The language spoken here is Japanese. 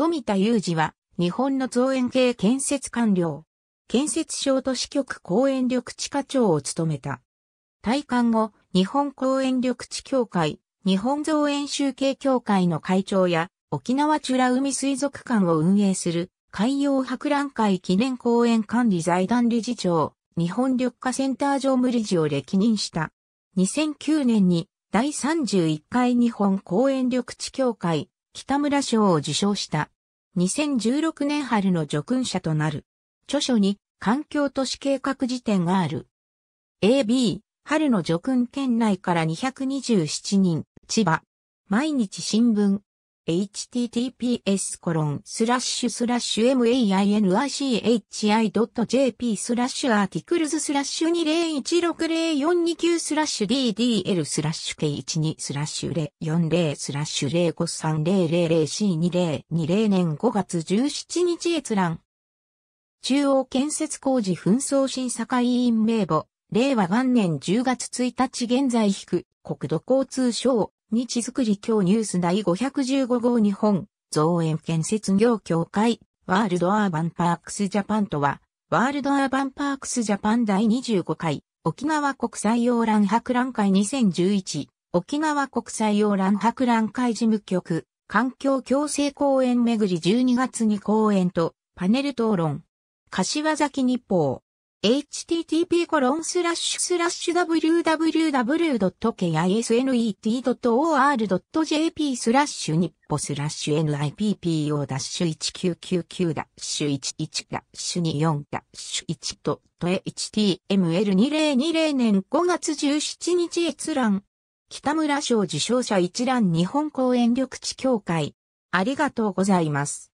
富田裕二は、日本の造園系建設官僚。建設省都市局公園緑地課長を務めた。退官後、日本公園緑地協会、日本造園集計協会の会長や、沖縄ュラ海水族館を運営する、海洋博覧会記念公園管理財団理事長、日本緑化センター常務理事を歴任した。2009年に、第31回日本公園緑地協会、北村賞を受賞した。2016年春の叙勲者となる。著書に環境都市計画辞典がある。AB、春の叙勲県内から227人、千葉。毎日新聞。https コロンスラッシュスラッシュ mainichi.jp スラッシュアーティクルズスラッシュ2016049 2スラッシュ ddl スラッシュ k12 スラッシュ040スラッシュ 053000c2020 年5月17日閲覧中央建設工事紛争審査会委員名簿令和元年10月1日現在引く国土交通省日づくり今日ニュース第515号日本、造園建設業協会、ワールドアーバンパークスジャパンとは、ワールドアーバンパークスジャパン第25回、沖縄国際洋蘭博覧会2011、沖縄国際洋蘭博覧会事務局、環境共生公園巡り12月に公演と、パネル討論。柏崎日報。http コロンスラッシュスラッシュ www.kisnet.or.jp スラッシュ日歩スラッシュ nippo-1999-11-24-1 と html2020 年5月17日閲覧北村賞受賞者一覧日本公園緑地協会ありがとうございます。